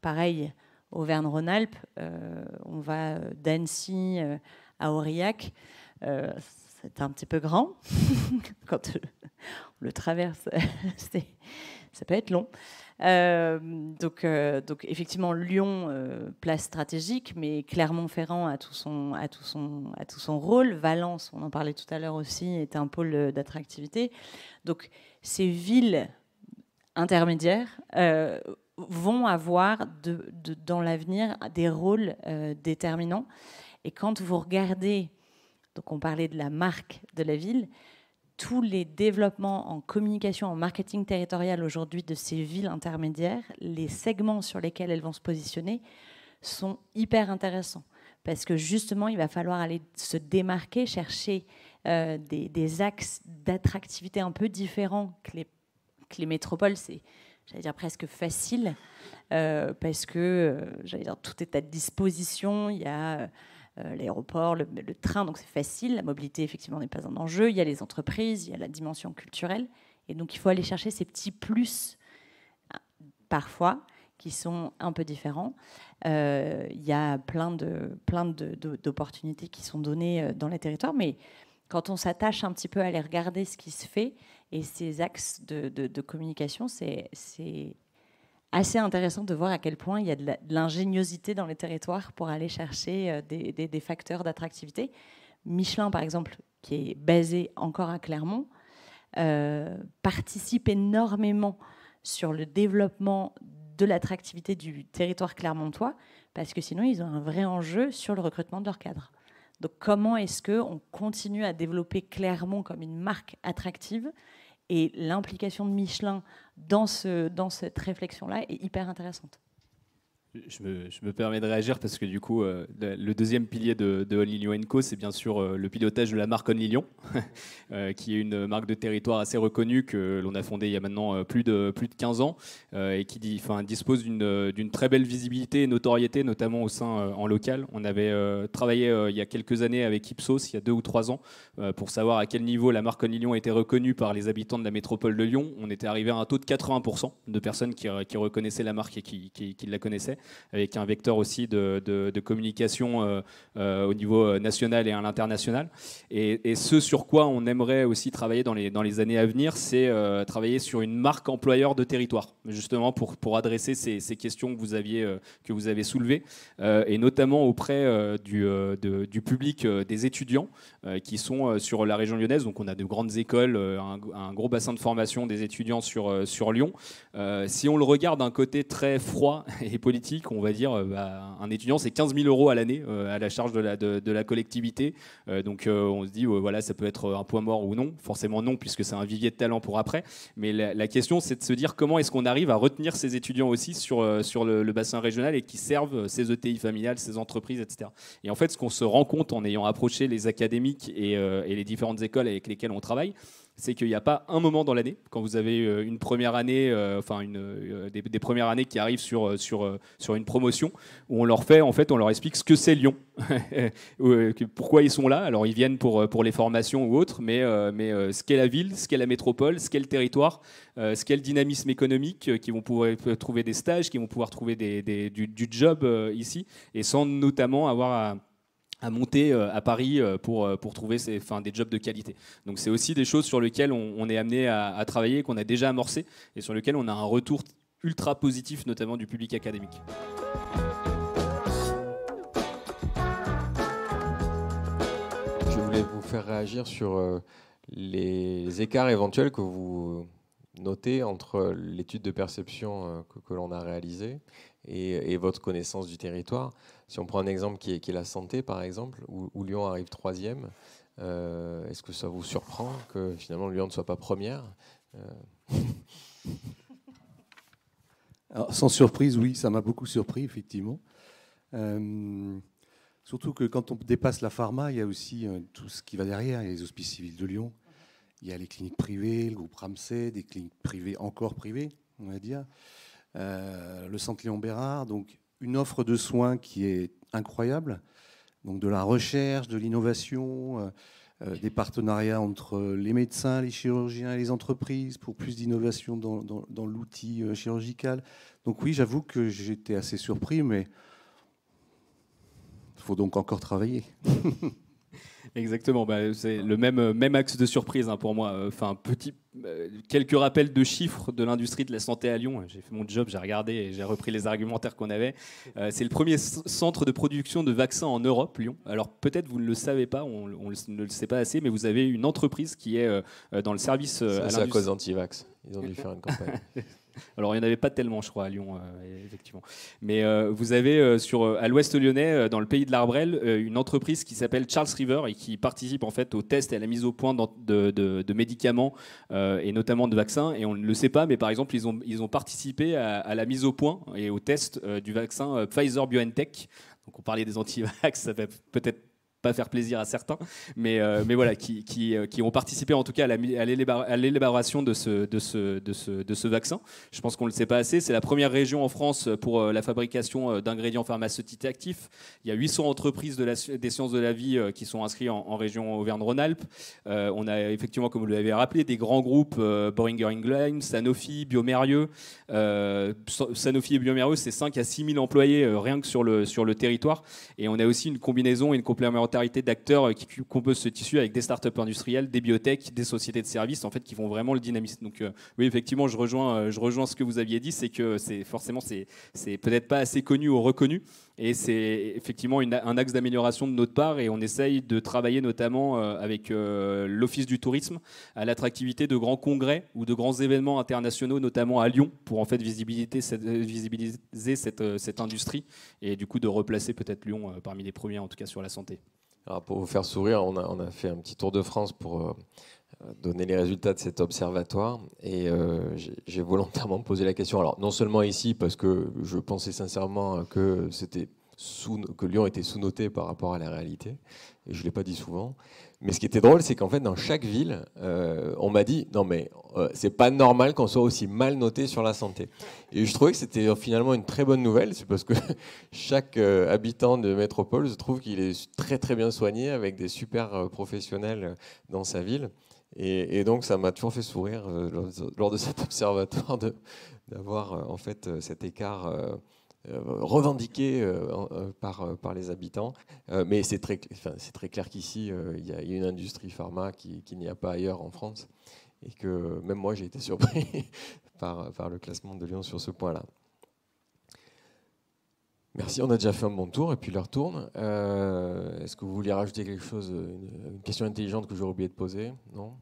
Pareil, Auvergne-Rhône-Alpes, euh, on va d'Annecy à Aurillac. c'est un petit peu grand [LAUGHS] quand on le traverse. [LAUGHS] c'est ça peut être long. Euh, donc, euh, donc, effectivement, Lyon, euh, place stratégique, mais Clermont-Ferrand a tout, son, a, tout son, a tout son rôle. Valence, on en parlait tout à l'heure aussi, est un pôle d'attractivité. Donc ces villes intermédiaires vont avoir dans l'avenir des rôles déterminants. Et quand vous regardez, donc on parlait de la marque de la ville, tous les développements en communication, en marketing territorial aujourd'hui de ces villes intermédiaires, les segments sur lesquels elles vont se positionner sont hyper intéressants. Parce que justement, il va falloir aller se démarquer, chercher euh, des, axes d'attractivité un peu différents que les, métropoles. C'est, j'allais dire, presque facile, euh, parce que, euh, j'allais dire, tout est à disposition. Il y a euh, l'aéroport, le, train, donc c'est facile. La mobilité, effectivement, n'est pas un enjeu. Il y a les entreprises, il y a la dimension culturelle. Et donc, il faut aller chercher ces petits plus, euh, parfois, qui sont un peu différents. Euh, il y a plein de plein d'opportunités de, d'opportunités qui sont données dans les territoires, mais quand on s'attache un petit peu à aller regarder ce qui se fait et ces axes de, de communication, c'est assez intéressant de voir à quel point il y a de l'ingéniosité dans les territoires pour aller chercher euh, des, facteurs d'attractivité. Michelin, par exemple, qui est basé encore à Clermont, euh, participe énormément sur le développement de l'attractivité du territoire clermontois, parce que sinon, ils ont un vrai enjeu sur le recrutement de leurs cadres. Donc, comment est-ce qu'on continue à développer Clermont comme une marque attractive et l'implication de Michelin dans, dans cette réflexion-là est hyper intéressante. Je me, permets de réagir parce que du coup, euh, le deuxième pilier de, de Only Co, c'est bien sûr euh, le pilotage de la marque Only Lyon, [LAUGHS] euh, qui est une marque de territoire assez reconnue que l'on a fondée il y a maintenant plus de, plus de 15 ans et qui dispose d'une très belle visibilité et notoriété, notamment au sein en local. On avait travaillé il y a quelques années avec Ipsos, il y a deux ou trois ans, pour savoir à quel niveau la marque Only Lyon était reconnue par les habitants de la métropole de Lyon. On était arrivé à un taux de 80% de personnes qui, reconnaissaient la marque et qui la connaissaient avec un vecteur aussi de, communication euh, euh, au niveau euh, national et à l'international. Et, ce sur quoi on aimerait aussi travailler dans les, années à venir, c'est travailler sur une marque employeur de territoire, justement pour, adresser ces, questions que vous, aviez, que vous avez soulevées, et notamment auprès du, public des étudiants qui sont sur la région lyonnaise. Donc on a de grandes écoles, un, gros bassin de formation des étudiants sur, sur Lyon. si on le regarde d'un côté très froid [LAUGHS] et politique, on va dire, euh, bah, un étudiant, c'est 15 000 euros à l'année euh, à la charge de la, collectivité. Euh, donc on se dit, voilà, ça peut être un point mort ou non. Forcément non, puisque c'est un vivier de talent pour après. Mais la, question, c'est de se dire comment est-ce qu'on arrive à retenir ces étudiants aussi sur, le, bassin régional et qui servent ces ETI familiales, ces entreprises, etc. Et en fait, ce qu'on se rend compte en ayant approché les académiques et, les différentes écoles avec lesquelles on travaille, c'est qu'il n'y a pas un moment dans l'année, quand vous avez euh, une première année, euh, enfin euh, des, premières années qui arrivent sur, sur, sur une promotion, où on leur fait, en fait, on leur explique ce que c'est Lyon, [LAUGHS] pourquoi ils sont là. Alors ils viennent pour, pour les formations ou autres, mais, mais ce qu'est la ville, ce qu'est la métropole, ce qu'est le territoire, ce qu'est le dynamisme économique, qui vont pouvoir trouver des stages, qui vont pouvoir trouver des, du, du, job ici, et sans notamment avoir à à monter euh, à Paris euh, pour, euh, pour trouver ses, des jobs de qualité. Donc c'est aussi des choses sur lesquelles on, est amené à, travailler, qu'on a déjà amorcé et sur lesquelles on a un retour ultra positif, notamment du public académique. Je voulais vous faire réagir sur les écarts éventuels que vous notez entre l'étude de perception que, que l'on a réalisée et, votre connaissance du territoire. Si on prend un exemple qui est, la santé, par exemple, où, Lyon arrive troisième, euh, est-ce que ça vous surprend que finalement Lyon ne soit pas première euh Sans surprise, oui, ça m'a beaucoup surpris, effectivement. Euh, surtout que quand on dépasse la pharma, il y a aussi tout ce qui va derrière. Il y a les hospices civils de Lyon, il y a les cliniques privées, le groupe Ramsay, des cliniques privées encore privées, on va dire. Euh, le centre Léon Bérard, donc une offre de soins qui est incroyable, donc de la recherche, de l'innovation, euh, euh, des partenariats entre les médecins, les chirurgiens et les entreprises pour plus d'innovation dans l'outil chirurgical. Donc oui, j'avoue que j'étais assez surpris, mais il faut donc encore travailler. [LAUGHS] Exactement, bah, c'est ah. le même, euh, même axe de surprise hein, pour moi. Enfin, petit, euh, quelques rappels de chiffres de l'industrie de la santé à Lyon. J'ai fait mon job, j'ai regardé et j'ai repris les argumentaires qu'on avait. Euh, c'est le premier centre de production de vaccins en Europe, Lyon. Alors peut-être vous ne le savez pas, on, ne le sait pas assez, mais vous avez une entreprise qui est dans le service. c'est à cause d'antivax. Ils ont dû [LAUGHS] faire une campagne. [LAUGHS] [LAUGHS] Alors, il n'y en avait pas tellement, je crois, à Lyon, euh, effectivement. Mais euh, vous avez euh, sur, à l'ouest lyonnais, dans le pays de l'Arbrel, une entreprise qui s'appelle Charles River et qui participe en fait aux tests et à la mise au point de, médicaments et notamment de vaccins. Et on ne le sait pas, mais par exemple, ils ont, ils ont participé à, la mise au point et au test du vaccin Pfizer BioNTech. Donc on parlait des anti ça fait peut-être faire plaisir à certains, mais, euh, mais voilà, qui, qui, euh, qui, ont participé en tout cas à l'élaboration de ce, de, ce, de, ce, de ce vaccin. Je pense qu'on ne le sait pas assez. C'est la première région en France pour euh, la fabrication d'ingrédients pharmaceutiques actifs. Il y a 800 entreprises de la, des sciences de la vie qui sont inscrites en, région Auvergne-Rhône-Alpes. on a effectivement, comme vous l'avez rappelé, des grands groupes Boehringer Ingelheim, Sanofi, Biomérieux. Sanofi et Biomérieux, c'est 5 à 6 000 employés rien que sur le, sur le territoire. Et on a aussi une combinaison et une complémentarité d'acteurs euh, qui composent ce tissu avec des startups industrielles, des biotech, des sociétés de services, en fait, qui vont vraiment le dynamisme. Donc, euh, oui, effectivement, je rejoins, euh, je rejoins ce que vous aviez dit, c'est que c'est forcément, c'est peut-être pas assez connu ou reconnu. Et c'est effectivement un axe d'amélioration de notre part et on essaye de travailler notamment avec l'Office du tourisme à l'attractivité de grands congrès ou de grands événements internationaux, notamment à Lyon, pour en fait visibiliser cette, visibiliser cette, cette industrie et du coup de replacer peut-être Lyon parmi les premiers en tout cas sur la santé. Alors pour vous faire sourire, on a, fait un petit tour de France pour euh, donner les résultats de cet observatoire. Et euh, j'ai volontairement posé la question. Alors, non seulement ici, parce que je pensais sincèrement que, que Lyon était sous-noté par rapport à la réalité, et je ne l'ai pas dit souvent, mais ce qui était drôle, c'est qu'en fait, dans chaque ville, euh, on m'a dit non mais euh, c'est pas normal qu'on soit aussi mal noté sur la santé. Et je trouvais que c'était finalement une très bonne nouvelle, c'est parce que [LAUGHS] chaque euh, habitant de métropole se trouve qu'il est très très bien soigné avec des super professionnels dans sa ville. Et, donc ça m'a toujours fait sourire lors, lors, de cet [LAUGHS] observatoire d'avoir en fait cet écart euh, revendiqué euh, euh, par, par les habitants. mais c'est très, enfin, très clair qu'ici, il y a une industrie pharma qui, n'y a pas ailleurs en France. Et que même moi, j'ai été surpris [LAUGHS] par, par le classement de Lyon sur ce point-là. Merci, on a déjà fait un bon tour et puis l'heure tourne. Est-ce que vous voulez rajouter quelque chose, une, question intelligente que j'aurais oublié de poser Non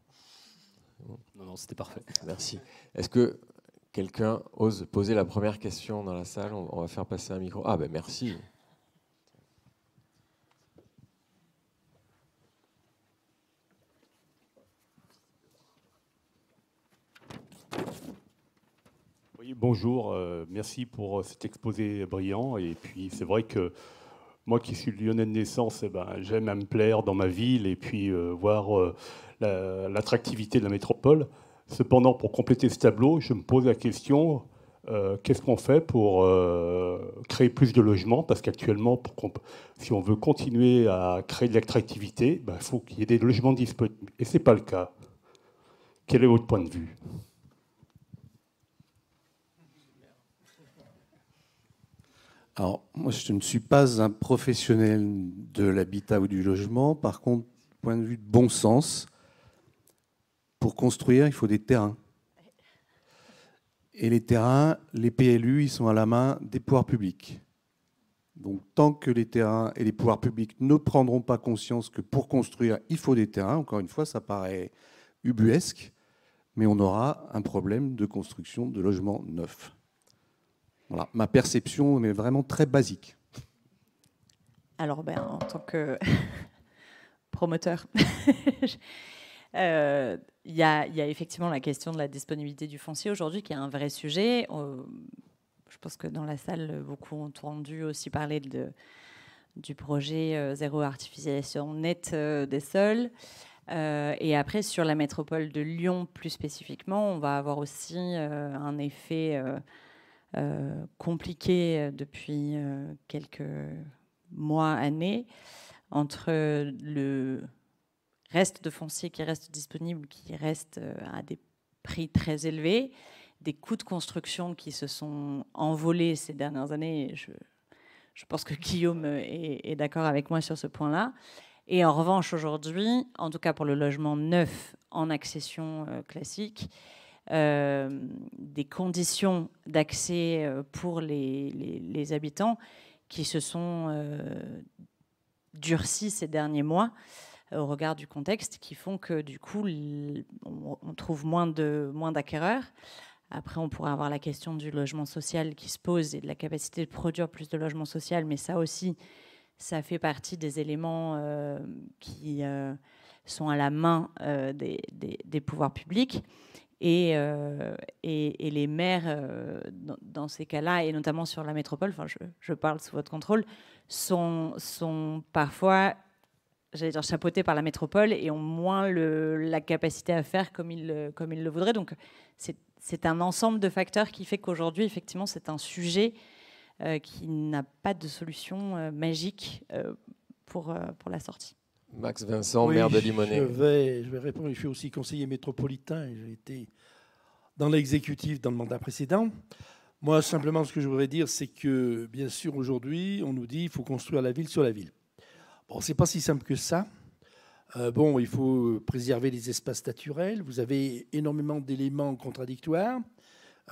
Non, non, c'était parfait. Merci. Est-ce que Quelqu'un ose poser la première question dans la salle On va faire passer un micro. Ah ben merci. Oui, bonjour, euh, merci pour euh, cet exposé brillant. Et puis c'est vrai que moi qui suis lyonnais de naissance, eh ben, j'aime à me plaire dans ma ville et puis euh, voir l'attractivité de la métropole. Cependant, pour compléter ce tableau, je me pose la question euh, qu'est-ce qu'on fait pour euh, créer plus de logements Parce qu'actuellement, si on veut continuer à créer de l'attractivité, il bah, faut qu'il y ait des logements disponibles. Et ce n'est pas le cas. Quel est votre point de vue Alors, moi, je ne suis pas un professionnel de l'habitat ou du logement. Par contre, point de vue de bon sens, pour construire, il faut des terrains. Et les terrains, les PLU, ils sont à la main des pouvoirs publics. Donc tant que les terrains et les pouvoirs publics ne prendront pas conscience que pour construire, il faut des terrains, encore une fois, ça paraît ubuesque, mais on aura un problème de construction de logements neufs. Voilà, ma perception est vraiment très basique. Alors, ben, en tant que [LAUGHS] promoteur, [LAUGHS] il euh, y, a, effectivement la question de la disponibilité du foncier aujourd'hui qui est un vrai sujet. Euh, je pense que dans la salle, beaucoup ont entendu aussi parler de, du projet euh, zéro artificialisation nette des sols. et après, sur la métropole de Lyon plus spécifiquement, on va avoir aussi un effet compliqué depuis quelques mois, années, entre le, reste de foncier qui reste disponible, qui reste euh, à des prix très élevés, des coûts de construction qui se sont envolés ces dernières années. Je, je pense que Guillaume est, d'accord avec moi sur ce point-là. Et en revanche, aujourd'hui, en tout cas pour le logement neuf en accession euh, classique, euh, des conditions d'accès pour les, habitants qui se sont euh, durcies ces derniers mois. Euh, au regard du contexte qui font que du coup on trouve moins de moins d'acquéreurs. Après, on pourrait avoir la question du logement social qui se pose et de la capacité de produire plus de logement social mais ça aussi, ça fait partie des éléments euh, qui euh, sont à la main des, des, pouvoirs publics. Et, et, les maires, dans, dans ces cas-là, et notamment sur la métropole, enfin, je, je, parle sous votre contrôle, sont, sont parfois j'allais dire, chapeauté par la métropole et ont moins la capacité à faire comme ils, le voudraient. Donc, c'est un ensemble de facteurs qui fait qu'aujourd'hui, effectivement, c'est un sujet euh, qui n'a pas de solution euh, magique euh, pour, la sortie. Max Vincent, maire de Limonest. Je vais, je vais répondre. Je suis aussi conseiller métropolitain. et J'ai été dans l'exécutif dans le mandat précédent. Moi, simplement, ce que je voudrais dire, c'est que, bien sûr, aujourd'hui, on nous dit qu'il faut construire la ville sur la ville. Bon, c'est pas si simple que ça. Euh, bon, il faut préserver les espaces naturels. Vous avez énormément d'éléments contradictoires.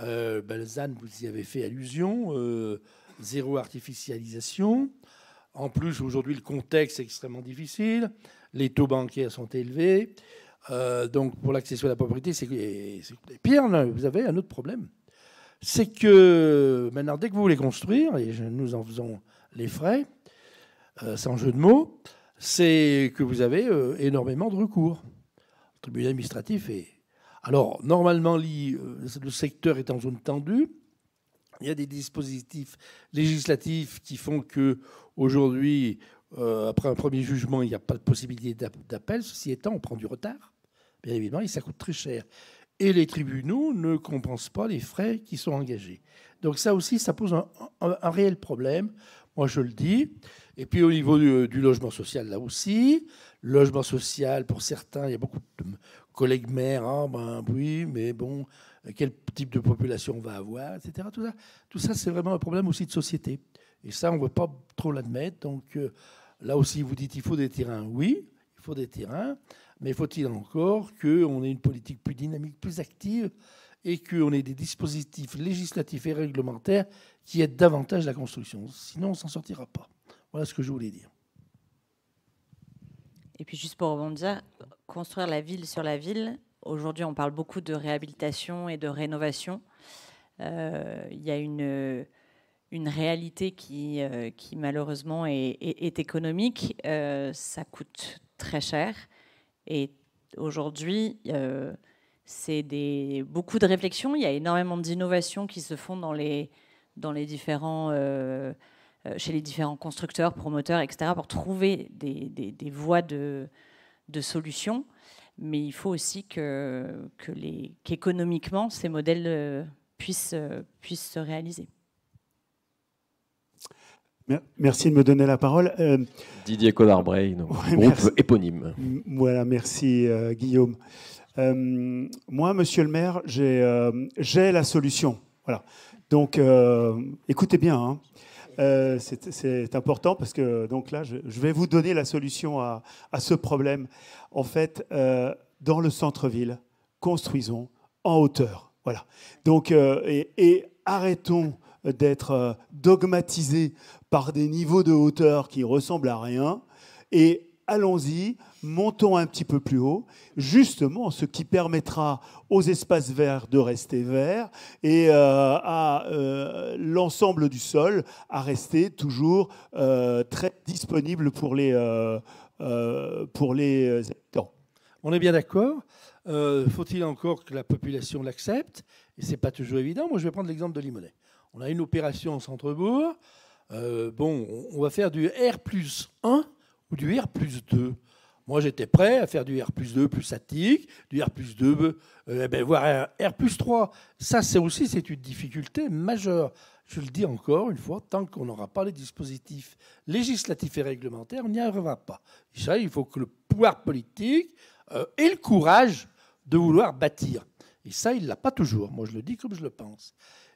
Euh, Balzane, vous y avez fait allusion. Euh, zéro artificialisation. En plus, aujourd'hui, le contexte est extrêmement difficile. Les taux bancaires sont élevés. donc, pour l'accession à la propriété, c'est pire. vous avez un autre problème. C'est que maintenant, dès que vous voulez construire, et nous en faisons les frais, euh, sans jeu de mots, c'est que vous avez euh, énormément de recours. Le tribunal administratif est. Alors, normalement, euh, le secteur est en zone tendue. Il y a des dispositifs législatifs qui font que aujourd'hui, après un premier jugement, il n'y a pas de possibilité d'appel. Ceci étant, on prend du retard, bien évidemment, et ça coûte très cher. Et les tribunaux ne compensent pas les frais qui sont engagés. Donc ça aussi, ça pose un réel problème. Moi, je le dis, et puis au niveau du, logement social, là aussi, logement social, pour certains, il y a beaucoup de collègues maires, hein, ben oui, mais bon, quel type de population on va avoir, etc. Tout ça, tout ça c'est vraiment un problème aussi de société. Et ça, on ne veut pas trop l'admettre. Donc euh, là aussi, vous dites, il faut des terrains. Oui, il faut des terrains, mais faut-il encore qu'on ait une politique plus dynamique, plus active et qu'on ait des dispositifs législatifs et réglementaires qui aident davantage la construction. Sinon, on ne s'en sortira pas. Voilà ce que je voulais dire. Et puis juste pour rebondir, construire la ville sur la ville, aujourd'hui on parle beaucoup de réhabilitation et de rénovation. Euh, il y a une, une réalité qui, euh, qui malheureusement est, économique. Euh, ça coûte très cher. Et aujourd'hui, c'est des, beaucoup de réflexions. Il y a énormément d'innovations qui se font dans les, dans les différents euh, chez les différents constructeurs, promoteurs, etc., pour trouver des, voies de, de solutions. Mais il faut aussi que, que qu'économiquement, ces modèles euh, euh, puissent, se réaliser. Merci de me donner la parole. Didier collard groupe éponyme. Voilà, merci Guillaume. moi, monsieur le maire, j'ai la solution. Voilà. Donc, écoutez bien. Hein. Euh, c'est important parce que donc là, je, vais vous donner la solution à, ce problème. En fait, euh, dans le centre-ville, construisons en hauteur. Voilà. Euh, et, et, arrêtons d'être dogmatisés par des niveaux de hauteur qui ressemblent à rien et allons-y montons un petit peu plus haut, justement ce qui permettra aux espaces verts de rester verts et euh, à euh, l'ensemble du sol à rester toujours euh, très disponible pour les, pour les habitants. On est bien d'accord. Faut-il encore que la population l'accepte Et c'est pas toujours évident. Moi, je vais prendre l'exemple de Limonest. On a une opération en centre-bourg. bon, on va faire du R 1 ou du R 2. Moi, j'étais prêt à faire du R plus 2 plus statique, du R 2, euh, eh ben, voire R 3. Ça, c'est aussi c'est une difficulté majeure. Je le dis encore une fois, tant qu'on n'aura pas les dispositifs législatifs et réglementaires, on n'y arrivera pas. ça, il faut que le pouvoir politique euh, ait le courage de vouloir bâtir. Et ça, il ne l'a pas toujours. Moi, je le dis comme je le pense.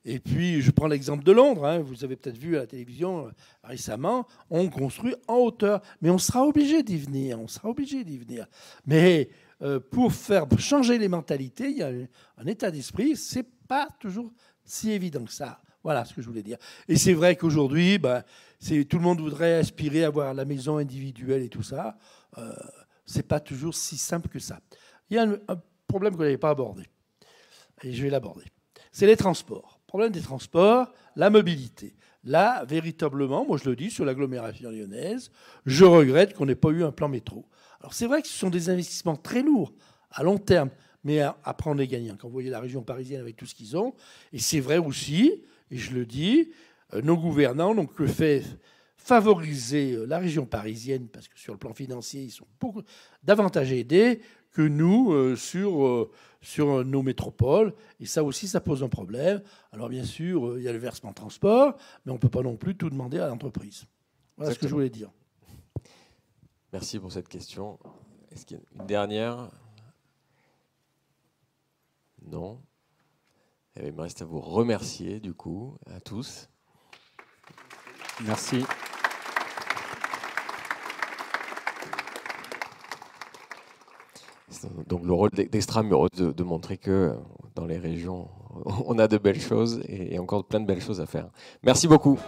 Et puis, je prends l'exemple de Londres. Hein. vous avez peut-être vu à la télévision euh, récemment, on construit en hauteur. Mais on sera obligé d'y venir. On sera obligé d'y venir. Mais euh, pour faire changer les mentalités, il y a un état d'esprit. C'est pas toujours si évident que ça. Voilà ce que je voulais dire. Et c'est vrai qu'aujourd'hui, ben, tout le monde voudrait aspirer à avoir la maison individuelle et tout ça. Euh, c'est pas toujours si simple que ça. Il y a un, problème que vous n'avez pas abordé, et je vais l'aborder. C'est les transports problème des transports, la mobilité. Là, véritablement, moi je le dis, sur l'agglomération lyonnaise, je regrette qu'on n'ait pas eu un plan métro. Alors c'est vrai que ce sont des investissements très lourds à long terme, mais après on est gagnant. Quand vous voyez la région parisienne avec tout ce qu'ils ont, et c'est vrai aussi, et je le dis, euh, nos gouvernants n'ont que fait favoriser euh, la région parisienne, parce que sur le plan financier, ils sont beaucoup davantage aidés que nous euh, sur sur nos métropoles. Et ça aussi, ça pose un problème. Alors bien sûr, euh, il y a le versement transport, mais on ne peut pas non plus tout demander à l'entreprise. Voilà ce que je voulais dire. Merci pour cette question. Est-ce qu'il y a une dernière Non. Eh il me reste à vous remercier, du coup, à tous. Merci. donc le rôle d'Extramuros, de, de, montrer que euh, dans les régions, [LAUGHS] on a de belles choses et encore plein de belles choses à faire. Merci beaucoup.